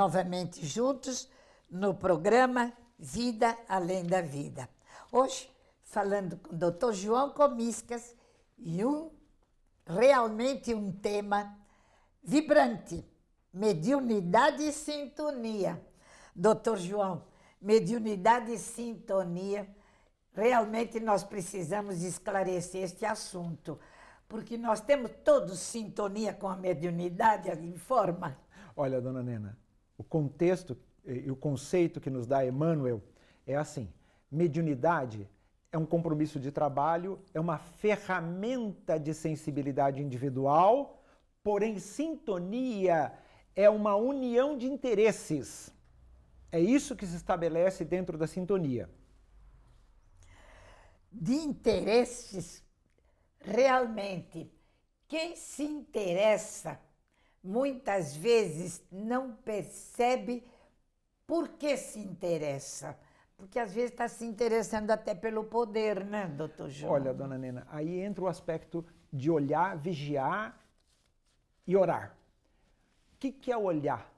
novamente juntos no programa Vida Além da Vida. Hoje, falando com o Dr. João Comiscas e um realmente um tema vibrante, mediunidade e sintonia. Dr. João, mediunidade e sintonia, realmente nós precisamos esclarecer este assunto, porque nós temos todos sintonia com a mediunidade, a informa. Olha, dona Nena, o contexto eh, e o conceito que nos dá Emmanuel é assim: mediunidade é um compromisso de trabalho, é uma ferramenta de sensibilidade individual, porém sintonia é uma união de interesses. É isso que se estabelece dentro da sintonia. De interesses, realmente, quem se interessa muitas vezes não percebe por que se interessa. Porque às vezes está se interessando até pelo poder, né, doutor João? Olha, dona Nena, aí entra o aspecto de olhar, vigiar e orar. O que, que é olhar?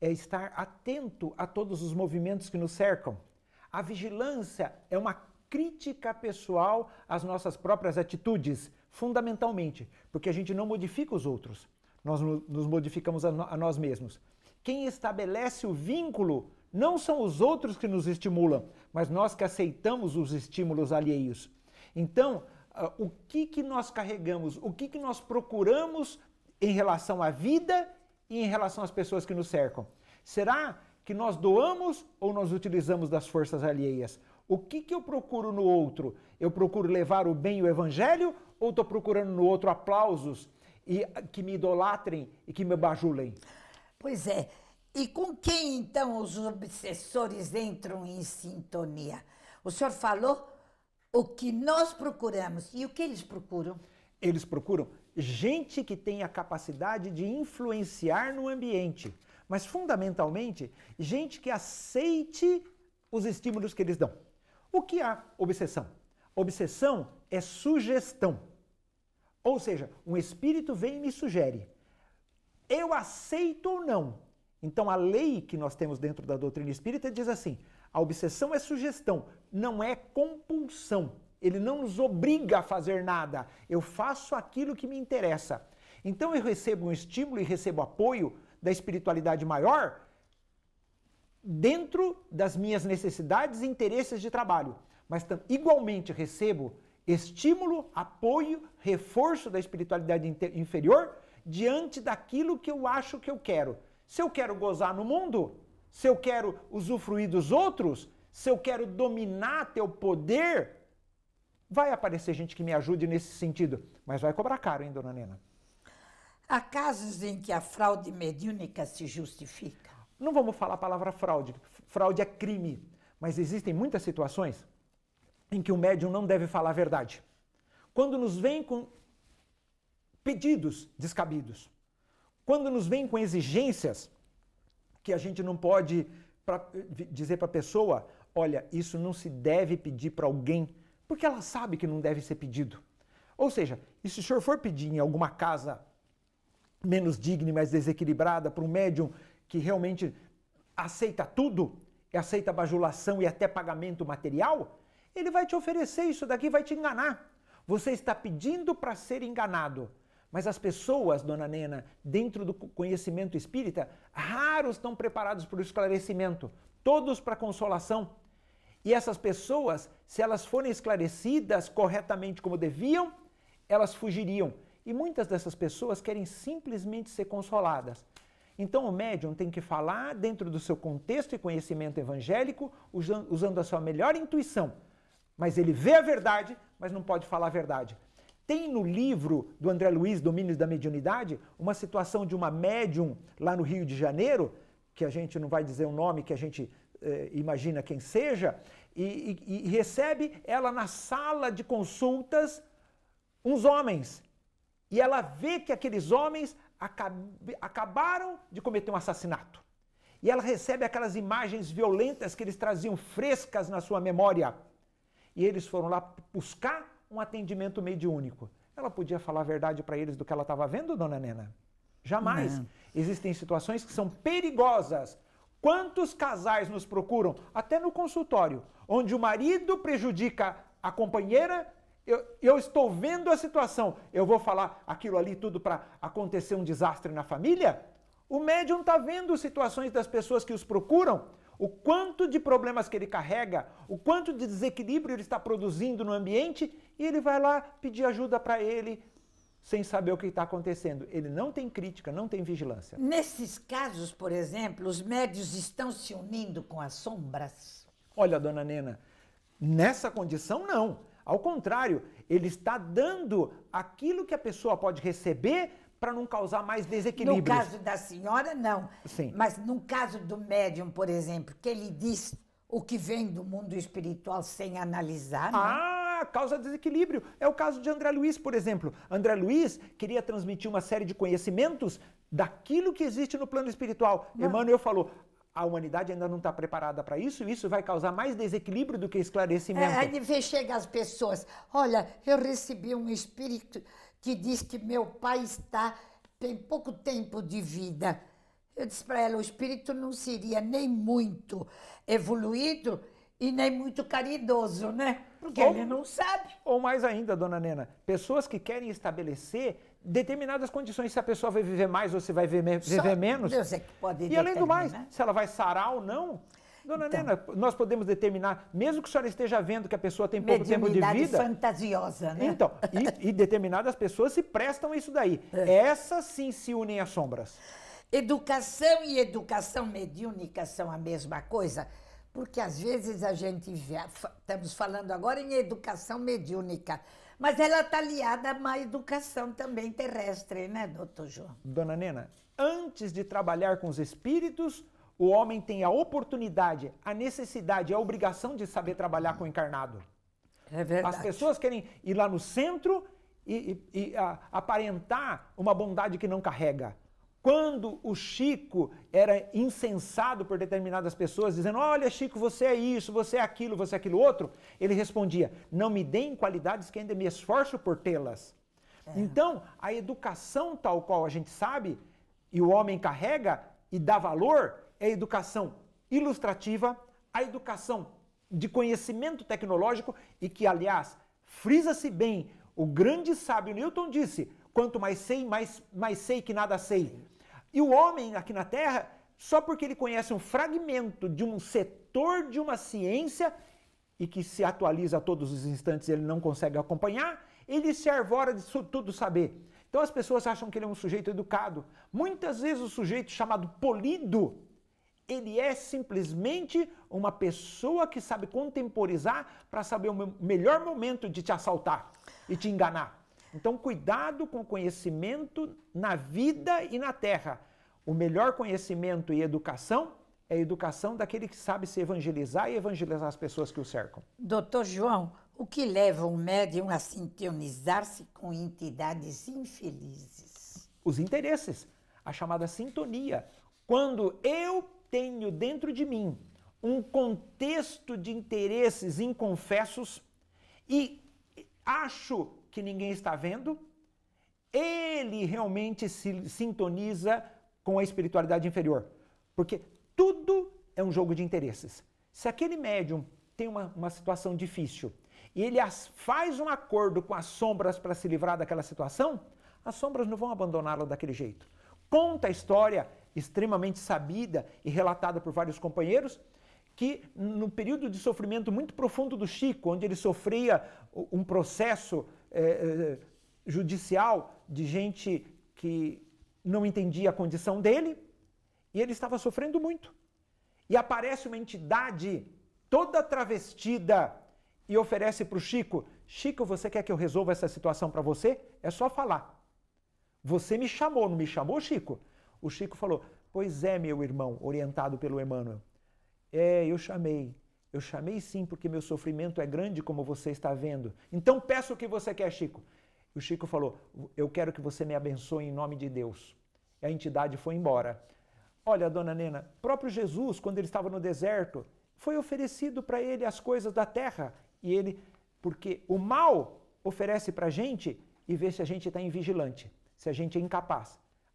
É estar atento a todos os movimentos que nos cercam. A vigilância é uma crítica pessoal às nossas próprias atitudes, fundamentalmente, porque a gente não modifica os outros nós nos modificamos a, nós mesmos. Quem estabelece o vínculo não são os outros que nos estimulam, mas nós que aceitamos os estímulos alheios. Então, ah, o que, que nós carregamos, o que, que nós procuramos em relação à vida e em relação às pessoas que nos cercam? Será que nós doamos ou nós utilizamos das forças alheias? O que, que eu procuro no outro? Eu procuro levar o bem e o evangelho ou estou procurando no outro aplausos? e que me idolatrem e que me bajulem. Pois é. E com quem então os obsessores entram em sintonia? O senhor falou o que nós procuramos e o que eles procuram? Eles procuram gente que tem a capacidade de influenciar no ambiente, mas fundamentalmente gente que aceite os estímulos que eles dão. O que é obsessão? Obsessão é sugestão. Ou seja, um espírito vem e me sugere. Eu aceito ou não? Então a lei que nós temos dentro da doutrina espírita diz assim: a obsessão é sugestão, não é compulsão. Ele não nos obriga a fazer nada. Eu faço aquilo que me interessa. Então eu recebo um estímulo e recebo apoio da espiritualidade maior dentro das minhas necessidades e interesses de trabalho. Mas igualmente recebo estímulo, apoio, reforço da espiritualidade inferior diante daquilo que eu acho que eu quero. Se eu quero gozar no mundo, se eu quero usufruir dos outros, se eu quero dominar teu poder, vai aparecer gente que me ajude nesse sentido, mas vai cobrar caro, hein, dona Nena? Há casos em que a fraude mediúnica se justifica? Não vamos falar a palavra fraude. Fraude é crime. Mas existem muitas situações em que o médium não deve falar a verdade. Quando nos vem com pedidos descabidos, quando nos vem com exigências que a gente não pode pra, dizer para a pessoa, olha, isso não se deve pedir para alguém, porque ela sabe que não deve ser pedido. Ou seja, e se o senhor for pedir em alguma casa menos digna e mais desequilibrada para um médium que realmente aceita tudo, aceita bajulação e até pagamento material, ele vai te oferecer isso daqui, vai te enganar. Você está pedindo para ser enganado. Mas as pessoas, dona Nena, dentro do conhecimento espírita, raros estão preparados para o esclarecimento, todos para a consolação. E essas pessoas, se elas forem esclarecidas corretamente como deviam, elas fugiriam. E muitas dessas pessoas querem simplesmente ser consoladas. Então o médium tem que falar dentro do seu contexto e conhecimento evangélico, usando a sua melhor intuição, mas ele vê a verdade, mas não pode falar a verdade. Tem no livro do André Luiz, Domínios da Mediunidade, uma situação de uma médium lá no Rio de Janeiro, que a gente não vai dizer o nome, que a gente eh, imagina quem seja, e, e, e recebe ela na sala de consultas uns homens. E ela vê que aqueles homens acab acabaram de cometer um assassinato. E ela recebe aquelas imagens violentas que eles traziam frescas na sua memória e eles foram lá buscar um atendimento mediúnico. Ela podia falar a verdade para eles do que ela estava vendo, dona Nena? Jamais. Não. Existem situações que são perigosas. Quantos casais nos procuram, até no consultório, onde o marido prejudica a companheira? Eu, eu estou vendo a situação, eu vou falar aquilo ali tudo para acontecer um desastre na família? O médium está vendo situações das pessoas que os procuram o quanto de problemas que ele carrega, o quanto de desequilíbrio ele está produzindo no ambiente, e ele vai lá pedir ajuda para ele sem saber o que está acontecendo. Ele não tem crítica, não tem vigilância. Nesses casos, por exemplo, os médios estão se unindo com as sombras? Olha, dona Nena, nessa condição, não. Ao contrário, ele está dando aquilo que a pessoa pode receber para não causar mais desequilíbrio. No caso da senhora, não. Sim. Mas no caso do médium, por exemplo, que ele diz o que vem do mundo espiritual sem analisar. Não? Né? Ah, causa desequilíbrio. É o caso de André Luiz, por exemplo. André Luiz queria transmitir uma série de conhecimentos daquilo que existe no plano espiritual. Não. Emmanuel falou: a humanidade ainda não está preparada para isso, e isso vai causar mais desequilíbrio do que esclarecimento. É, aí chega as pessoas, olha, eu recebi um espírito que diz que meu pai está tem pouco tempo de vida. Eu disse para ela, o espírito não seria nem muito evoluído e nem muito caridoso, né? Porque ou, ele não sabe. Ou mais ainda, dona Nena, pessoas que querem estabelecer determinadas condições, se a pessoa vai viver mais ou se vai viver, viver menos. Deus é que pode E além do mais, né? se ela vai sarar ou não, Dona então, Nena, nós podemos determinar, mesmo que a senhora esteja vendo que a pessoa tem pouco tempo de vida. fantasiosa, né? Então, e, e determinadas pessoas se prestam a isso daí. É. Essas sim se unem às sombras. Educação e educação mediúnica são a mesma coisa? Porque às vezes a gente vê, estamos falando agora em educação mediúnica, mas ela está aliada a má educação também terrestre, né, doutor João? Dona Nena, antes de trabalhar com os espíritos, o homem tem a oportunidade, a necessidade, a obrigação de saber trabalhar com o encarnado. É verdade. As pessoas querem ir lá no centro e, e, e a, aparentar uma bondade que não carrega. Quando o Chico era incensado por determinadas pessoas, dizendo: Olha, Chico, você é isso, você é aquilo, você é aquilo outro, ele respondia: Não me deem qualidades que ainda me esforço por tê-las. É. Então, a educação, tal qual a gente sabe, e o homem carrega e dá valor, é a educação ilustrativa, a educação de conhecimento tecnológico e que, aliás, frisa-se bem, o grande sábio Newton disse: quanto mais sei, mais, mais sei que nada sei. E o homem aqui na Terra, só porque ele conhece um fragmento de um setor de uma ciência e que se atualiza a todos os instantes, ele não consegue acompanhar, ele se arvora de tudo saber. Então as pessoas acham que ele é um sujeito educado. Muitas vezes o sujeito chamado polido ele é simplesmente uma pessoa que sabe contemporizar para saber o melhor momento de te assaltar e te enganar. Então, cuidado com o conhecimento na vida e na terra. O melhor conhecimento e educação é a educação daquele que sabe se evangelizar e evangelizar as pessoas que o cercam. Doutor João, o que leva um médium a sintonizar-se com entidades infelizes? Os interesses, a chamada sintonia. Quando eu tenho dentro de mim um contexto de interesses inconfessos e acho que ninguém está vendo, ele realmente se sintoniza com a espiritualidade inferior. Porque tudo é um jogo de interesses. Se aquele médium tem uma, uma situação difícil e ele as, faz um acordo com as sombras para se livrar daquela situação, as sombras não vão abandoná-lo daquele jeito. Conta a história extremamente sabida e relatada por vários companheiros, que no período de sofrimento muito profundo do Chico, onde ele sofria um processo eh, eh, judicial de gente que não entendia a condição dele, e ele estava sofrendo muito. E aparece uma entidade toda travestida e oferece para o Chico: Chico, você quer que eu resolva essa situação para você? É só falar. Você me chamou, não me chamou, Chico? O Chico falou: Pois é, meu irmão, orientado pelo Emmanuel. É, eu chamei. Eu chamei sim, porque meu sofrimento é grande, como você está vendo. Então peço o que você quer, Chico. o Chico falou: Eu quero que você me abençoe em nome de Deus. E a entidade foi embora. Olha, dona Nena, próprio Jesus, quando ele estava no deserto, foi oferecido para ele as coisas da terra. E ele, porque o mal oferece para a gente e vê se a gente está invigilante, se a gente é incapaz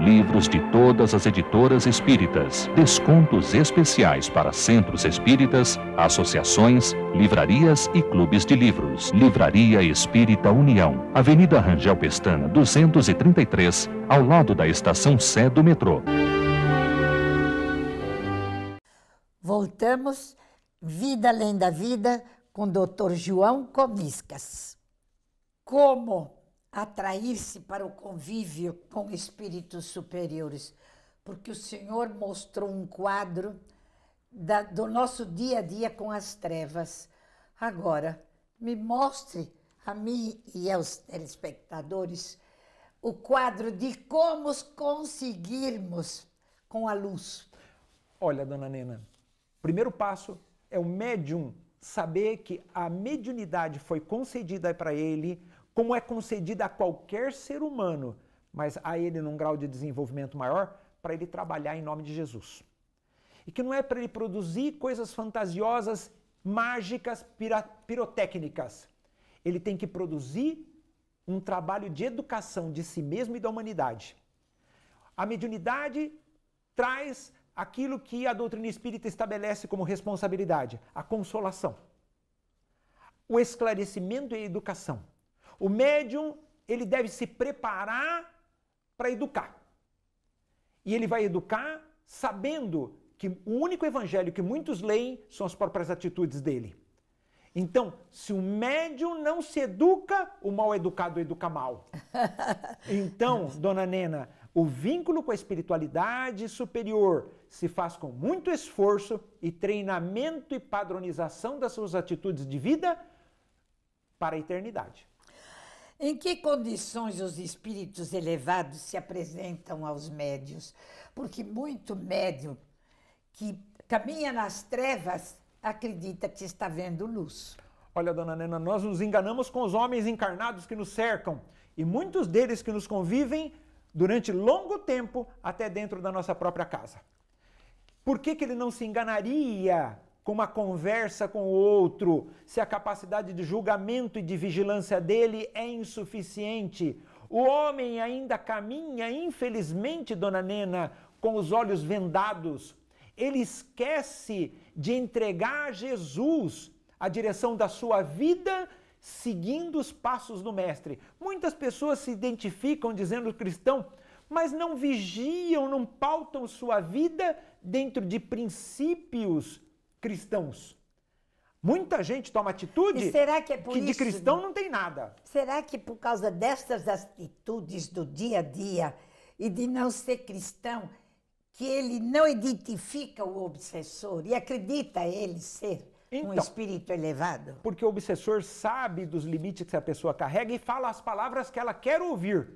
livros de todas as editoras espíritas, descontos especiais para centros espíritas, associações, livrarias e clubes de livros. Livraria Espírita União, Avenida Rangel Pestana, 233, ao lado da estação Sé do metrô. Voltamos, Vida Além da Vida, com o Dr. João Comiscas. Como atrair-se para o convívio com espíritos superiores, porque o Senhor mostrou um quadro da, do nosso dia a dia com as trevas. Agora, me mostre a mim e aos telespectadores o quadro de como conseguirmos com a luz. Olha, dona Nena, primeiro passo é o médium saber que a mediunidade foi concedida para ele como é concedida a qualquer ser humano, mas a ele num grau de desenvolvimento maior, para ele trabalhar em nome de Jesus. E que não é para ele produzir coisas fantasiosas, mágicas, pirotécnicas. Ele tem que produzir um trabalho de educação de si mesmo e da humanidade. A mediunidade traz aquilo que a doutrina espírita estabelece como responsabilidade, a consolação, o esclarecimento e a educação. O médium, ele deve se preparar para educar. E ele vai educar sabendo que o único evangelho que muitos leem são as próprias atitudes dele. Então, se o médium não se educa, o mal educado educa mal. Então, dona Nena, o vínculo com a espiritualidade superior se faz com muito esforço e treinamento e padronização das suas atitudes de vida para a eternidade. Em que condições os espíritos elevados se apresentam aos médios? Porque muito médio que caminha nas trevas acredita que está vendo luz. Olha, dona Nena, nós nos enganamos com os homens encarnados que nos cercam e muitos deles que nos convivem durante longo tempo até dentro da nossa própria casa. Por que, que ele não se enganaria com uma conversa com o outro, se a capacidade de julgamento e de vigilância dele é insuficiente. O homem ainda caminha, infelizmente, dona Nena, com os olhos vendados. Ele esquece de entregar a Jesus a direção da sua vida seguindo os passos do Mestre. Muitas pessoas se identificam dizendo cristão, mas não vigiam, não pautam sua vida dentro de princípios cristãos. Muita gente toma atitude que, é que de cristão não tem nada. Será que é por causa destas atitudes do dia a dia e de não ser cristão, que ele não identifica o obsessor e acredita ele ser então, um espírito elevado? Porque o obsessor sabe dos limites que a pessoa carrega e fala as palavras que ela quer ouvir.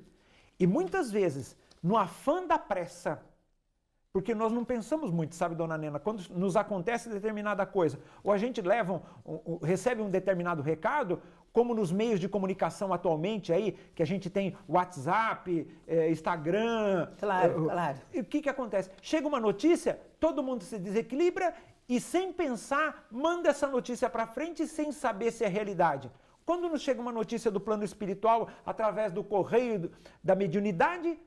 E muitas vezes, no afã da pressa, porque nós não pensamos muito, sabe, dona Nena? Quando nos acontece determinada coisa, ou a gente leva um, um, recebe um determinado recado, como nos meios de comunicação atualmente aí, que a gente tem WhatsApp, é, Instagram. Claro, é, claro. E o que, que acontece? Chega uma notícia, todo mundo se desequilibra e sem pensar, manda essa notícia para frente sem saber se é realidade. Quando nos chega uma notícia do plano espiritual através do correio da mediunidade,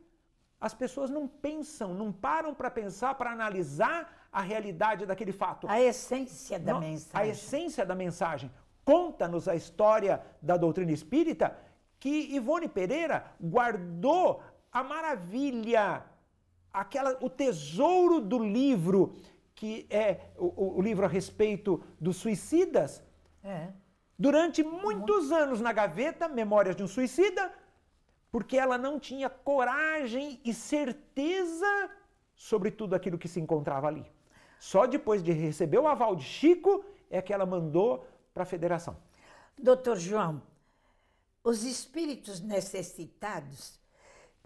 as pessoas não pensam, não param para pensar, para analisar a realidade daquele fato. A essência da não, mensagem. A essência da mensagem. Conta-nos a história da doutrina espírita que Ivone Pereira guardou a maravilha, aquela, o tesouro do livro, que é o, o livro a respeito dos suicidas. É. Durante muitos anos na gaveta, Memórias de um Suicida, porque ela não tinha coragem e certeza sobre tudo aquilo que se encontrava ali. Só depois de receber o aval de Chico é que ela mandou para a federação. Doutor João, os espíritos necessitados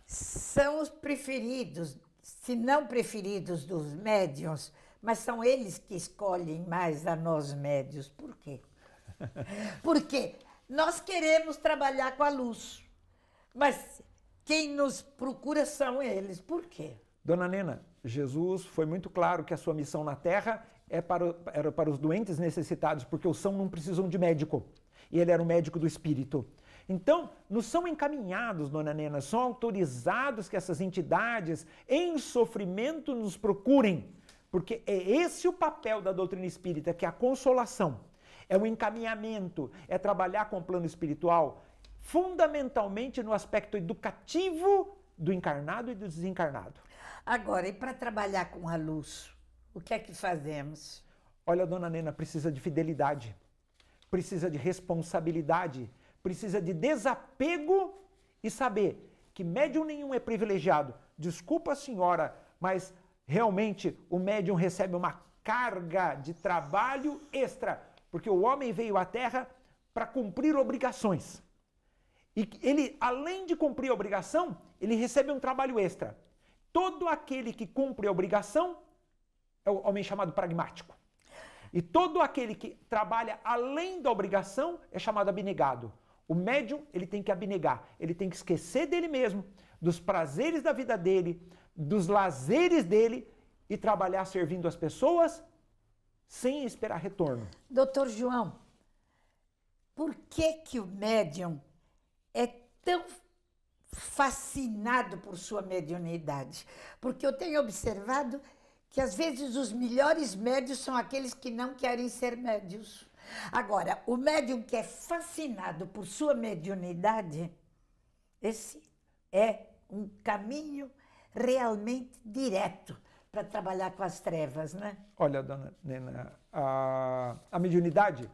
são os preferidos, se não preferidos dos médiuns, mas são eles que escolhem mais a nós médios. Por quê? Porque nós queremos trabalhar com a luz. Mas quem nos procura são eles. Por quê? Dona Nena, Jesus foi muito claro que a sua missão na terra é para, era para os doentes necessitados, porque os são não precisam de médico. E ele era o médico do espírito. Então, nos são encaminhados, dona Nena, são autorizados que essas entidades em sofrimento nos procurem, porque é esse o papel da doutrina espírita, que é a consolação, é o encaminhamento, é trabalhar com o plano espiritual, fundamentalmente no aspecto educativo do encarnado e do desencarnado. Agora, e para trabalhar com a luz, o que é que fazemos? Olha, dona Nena, precisa de fidelidade, precisa de responsabilidade, precisa de desapego e saber que médium nenhum é privilegiado. Desculpa, senhora, mas realmente o médium recebe uma carga de trabalho extra, porque o homem veio à Terra para cumprir obrigações. E ele, além de cumprir a obrigação, ele recebe um trabalho extra. Todo aquele que cumpre a obrigação é o homem chamado pragmático. E todo aquele que trabalha além da obrigação é chamado abnegado. O médium, ele tem que abnegar, ele tem que esquecer dele mesmo, dos prazeres da vida dele, dos lazeres dele e trabalhar servindo as pessoas sem esperar retorno. Doutor João, por que que o médium é tão fascinado por sua mediunidade, porque eu tenho observado que às vezes os melhores médios são aqueles que não querem ser médios. Agora, o médium que é fascinado por sua mediunidade, esse é um caminho realmente direto para trabalhar com as trevas, né? Olha, dona Nena, a, a mediunidade,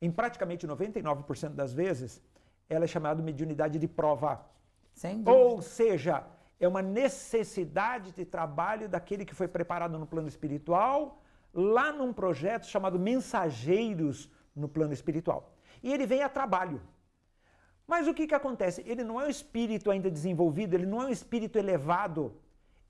em praticamente 99% das vezes, ela é chamada mediunidade de prova. Ou seja, é uma necessidade de trabalho daquele que foi preparado no plano espiritual, lá num projeto chamado Mensageiros no plano espiritual. E ele vem a trabalho. Mas o que, que acontece? Ele não é um espírito ainda desenvolvido, ele não é um espírito elevado,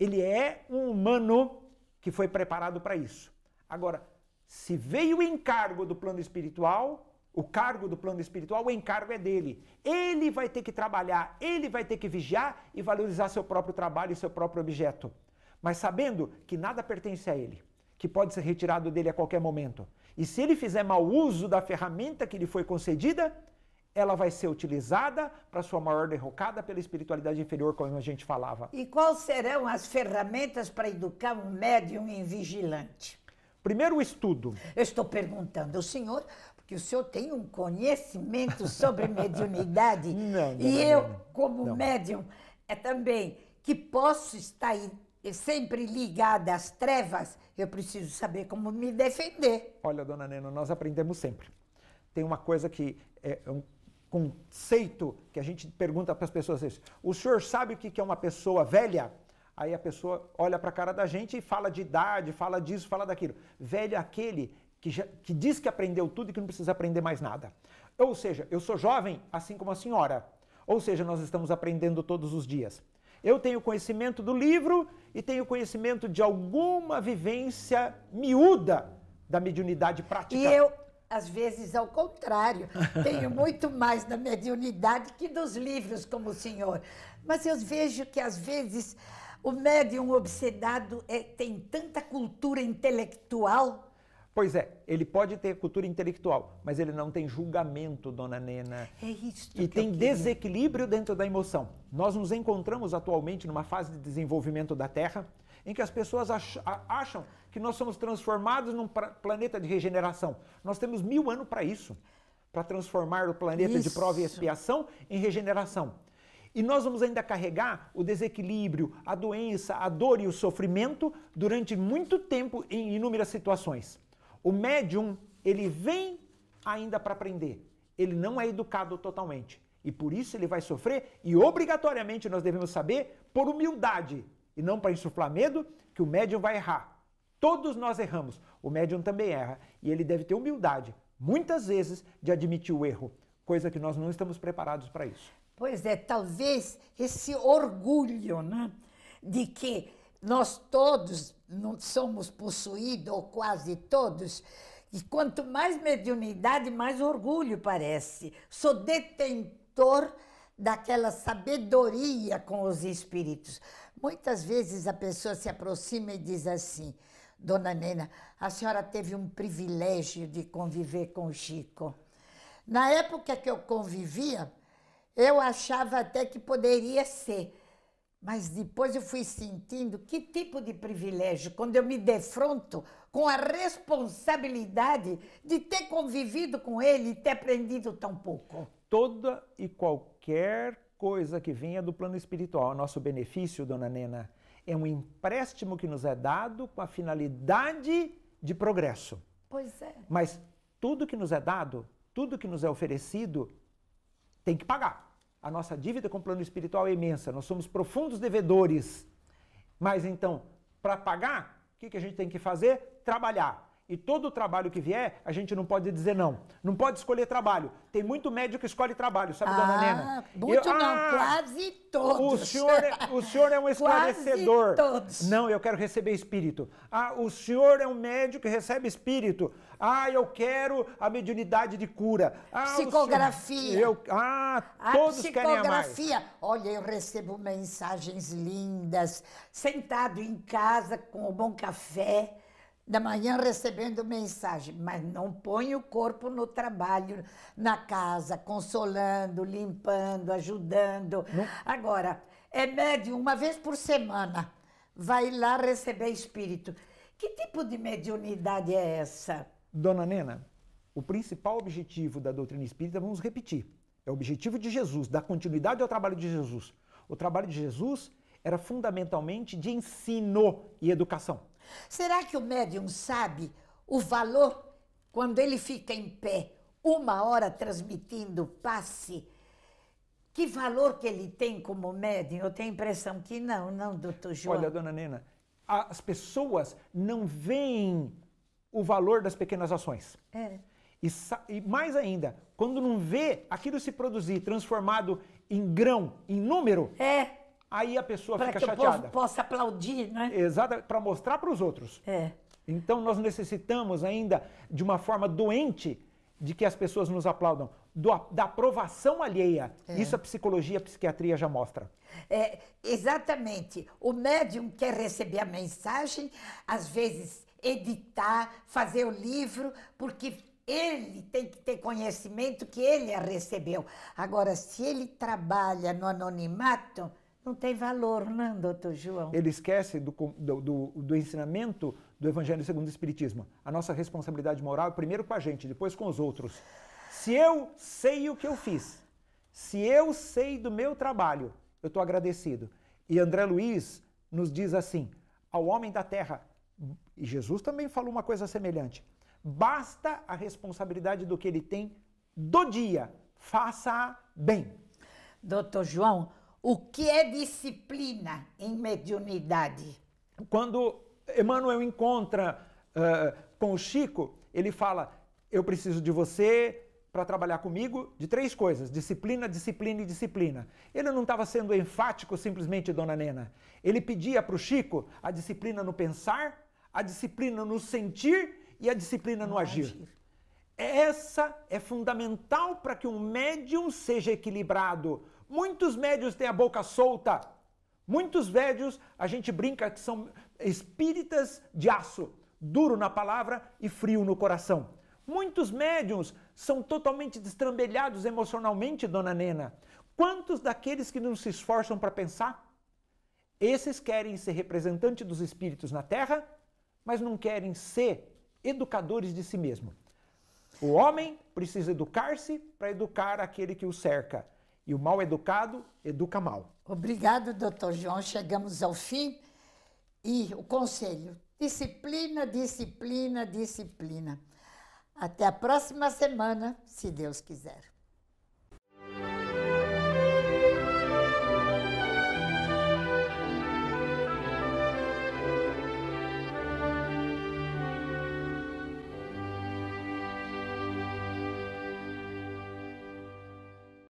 ele é um humano que foi preparado para isso. Agora, se veio o encargo do plano espiritual, o cargo do plano espiritual, o encargo é dele. Ele vai ter que trabalhar, ele vai ter que vigiar e valorizar seu próprio trabalho e seu próprio objeto. Mas sabendo que nada pertence a ele, que pode ser retirado dele a qualquer momento. E se ele fizer mau uso da ferramenta que lhe foi concedida, ela vai ser utilizada para sua maior derrocada pela espiritualidade inferior, como a gente falava. E quais serão as ferramentas para educar um médium em vigilante? Primeiro, o estudo. Eu estou perguntando ao senhor que o senhor tem um conhecimento sobre mediunidade. não, não, e eu, como não. médium, é também que posso estar sempre ligada às trevas, eu preciso saber como me defender. Olha, dona Nena, nós aprendemos sempre. Tem uma coisa que é um conceito que a gente pergunta para as pessoas assim, o senhor sabe o que é uma pessoa velha? Aí a pessoa olha para a cara da gente e fala de idade, fala disso, fala daquilo. Velho é aquele que, já, que diz que aprendeu tudo e que não precisa aprender mais nada. Ou seja, eu sou jovem, assim como a senhora. Ou seja, nós estamos aprendendo todos os dias. Eu tenho conhecimento do livro e tenho conhecimento de alguma vivência miúda da mediunidade prática. E eu, às vezes, ao contrário, tenho muito mais da mediunidade que dos livros, como o senhor. Mas eu vejo que, às vezes, o médium obsedado é, tem tanta cultura intelectual Pois é, ele pode ter cultura intelectual, mas ele não tem julgamento, dona Nena. É isso. E tem desequilíbrio dentro da emoção. Nós nos encontramos atualmente numa fase de desenvolvimento da Terra em que as pessoas acham que nós somos transformados num planeta de regeneração. Nós temos mil anos para isso, para transformar o planeta isso. de prova e expiação em regeneração. E nós vamos ainda carregar o desequilíbrio, a doença, a dor e o sofrimento durante muito tempo em inúmeras situações. O médium, ele vem ainda para aprender. Ele não é educado totalmente. E por isso ele vai sofrer, e obrigatoriamente nós devemos saber, por humildade, e não para insuflar medo, que o médium vai errar. Todos nós erramos. O médium também erra. E ele deve ter humildade, muitas vezes, de admitir o erro, coisa que nós não estamos preparados para isso. Pois é, talvez esse orgulho, né? De que nós todos não somos possuídos, ou quase todos, e quanto mais mediunidade, mais orgulho parece. Sou detentor daquela sabedoria com os espíritos. Muitas vezes a pessoa se aproxima e diz assim: Dona Nena, a senhora teve um privilégio de conviver com o Chico. Na época que eu convivia, eu achava até que poderia ser, mas depois eu fui sentindo que tipo de privilégio quando eu me defronto com a responsabilidade de ter convivido com ele e ter aprendido tão pouco. Toda e qualquer coisa que venha do plano espiritual, nosso benefício, dona Nena, é um empréstimo que nos é dado com a finalidade de progresso. Pois é. Mas tudo que nos é dado, tudo que nos é oferecido, tem que pagar. A nossa dívida com o plano espiritual é imensa, nós somos profundos devedores. Mas então, para pagar, o que, que a gente tem que fazer? Trabalhar. E todo trabalho que vier, a gente não pode dizer não. Não pode escolher trabalho. Tem muito médico que escolhe trabalho, sabe, ah, dona Nena? Muito eu, não, ah, quase todos. O senhor é, o senhor é um esclarecedor. Quase todos. Não, eu quero receber espírito. Ah, o senhor é um médico que recebe espírito. Ah, eu quero a mediunidade de cura. Ah, psicografia. Senhor, eu, ah, a todos querem mais. Psicografia. Olha, eu recebo mensagens lindas, sentado em casa com um bom café da manhã recebendo mensagem, mas não põe o corpo no trabalho, na casa, consolando, limpando, ajudando. Não. Agora, é médium uma vez por semana, vai lá receber espírito. Que tipo de mediunidade é essa? Dona Nena, o principal objetivo da doutrina espírita, vamos repetir, é o objetivo de Jesus, da continuidade ao trabalho de Jesus. O trabalho de Jesus era fundamentalmente de ensino e educação. Será que o médium sabe o valor quando ele fica em pé uma hora transmitindo passe? Que valor que ele tem como médium? Eu tenho a impressão que não, não, doutor João. Olha, dona Nena, as pessoas não veem o valor das pequenas ações. É. E, e, mais ainda, quando não vê aquilo se produzir transformado em grão, em número, é. Aí a pessoa pra fica chateada. Para que possa aplaudir, né? Exato, para mostrar para os outros. É. Então nós necessitamos ainda de uma forma doente de que as pessoas nos aplaudam, do, da aprovação alheia. É. Isso a psicologia, a psiquiatria já mostra. É, exatamente. O médium quer receber a mensagem, às vezes editar, fazer o livro, porque ele tem que ter conhecimento que ele a recebeu. Agora, se ele trabalha no anonimato, não tem valor, não, doutor João. Ele esquece do, do, do, do, ensinamento do Evangelho segundo o Espiritismo. A nossa responsabilidade moral é primeiro com a gente, depois com os outros. Se eu sei o que eu fiz, se eu sei do meu trabalho, eu estou agradecido. E André Luiz nos diz assim: ao homem da terra, e Jesus também falou uma coisa semelhante, basta a responsabilidade do que ele tem do dia, faça bem. Doutor João, o que é disciplina em mediunidade? Quando Emmanuel encontra uh, com o Chico, ele fala: Eu preciso de você para trabalhar comigo de três coisas: disciplina, disciplina e disciplina. Ele não estava sendo enfático simplesmente, dona Nena. Ele pedia para o Chico a disciplina no pensar, a disciplina no sentir e a disciplina no, no agir. agir. Essa é fundamental para que um médium seja equilibrado Muitos médios têm a boca solta. Muitos médios, a gente brinca que são espíritas de aço, duro na palavra e frio no coração. Muitos médios são totalmente destrambelhados emocionalmente, dona Nena. Quantos daqueles que não se esforçam para pensar? Esses querem ser representantes dos espíritos na Terra, mas não querem ser educadores de si mesmo. O homem precisa educar-se para educar aquele que o cerca. E o mal educado educa mal. Obrigado, doutor João. Chegamos ao fim. E o conselho: disciplina, disciplina, disciplina. Até a próxima semana, se Deus quiser.